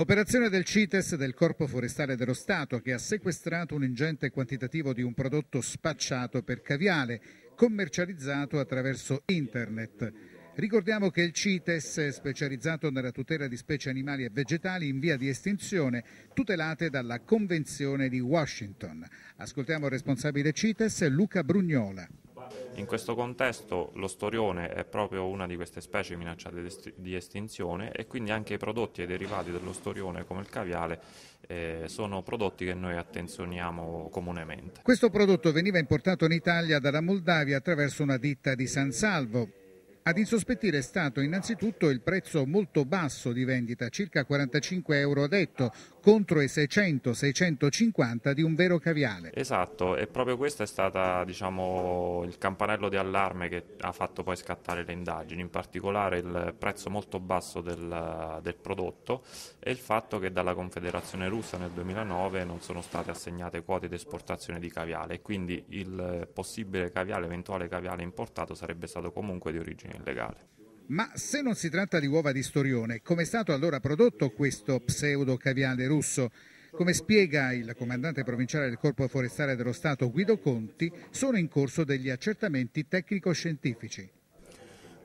Operazione del CITES del Corpo Forestale dello Stato che ha sequestrato un ingente quantitativo di un prodotto spacciato per caviale, commercializzato attraverso internet. Ricordiamo che il CITES è specializzato nella tutela di specie animali e vegetali in via di estinzione, tutelate dalla Convenzione di Washington. Ascoltiamo il responsabile CITES Luca Brugnola. In questo contesto lo storione è proprio una di queste specie minacciate di estinzione e quindi anche i prodotti e i derivati dello storione come il caviale eh, sono prodotti che noi attenzioniamo comunemente. Questo prodotto veniva importato in Italia dalla Moldavia attraverso una ditta di San Salvo. Ad insospettire è stato innanzitutto il prezzo molto basso di vendita, circa 45 euro detto, contro i 600-650 di un vero caviale. Esatto, e proprio questo è stato diciamo, il campanello di allarme che ha fatto poi scattare le indagini, in particolare il prezzo molto basso del, del prodotto e il fatto che dalla Confederazione russa nel 2009 non sono state assegnate quote di esportazione di caviale e quindi il possibile caviale, eventuale caviale importato sarebbe stato comunque di origine illegale. Ma se non si tratta di uova di storione, come è stato allora prodotto questo pseudo caviale russo? Come spiega il comandante provinciale del Corpo Forestale dello Stato Guido Conti, sono in corso degli accertamenti tecnico-scientifici.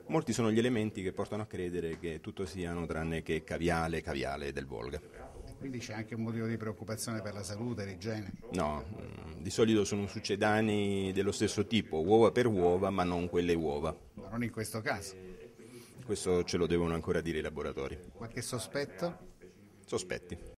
Molti sono gli elementi che portano a credere che tutto siano tranne che caviale, caviale del Volga. Quindi c'è anche un motivo di preoccupazione per la salute, e l'igiene? No, mm, di solito sono succedani dello stesso tipo, uova per uova, ma non quelle uova. Ma non in questo caso? Questo ce lo devono ancora dire i laboratori. Qualche sospetto? Sospetti.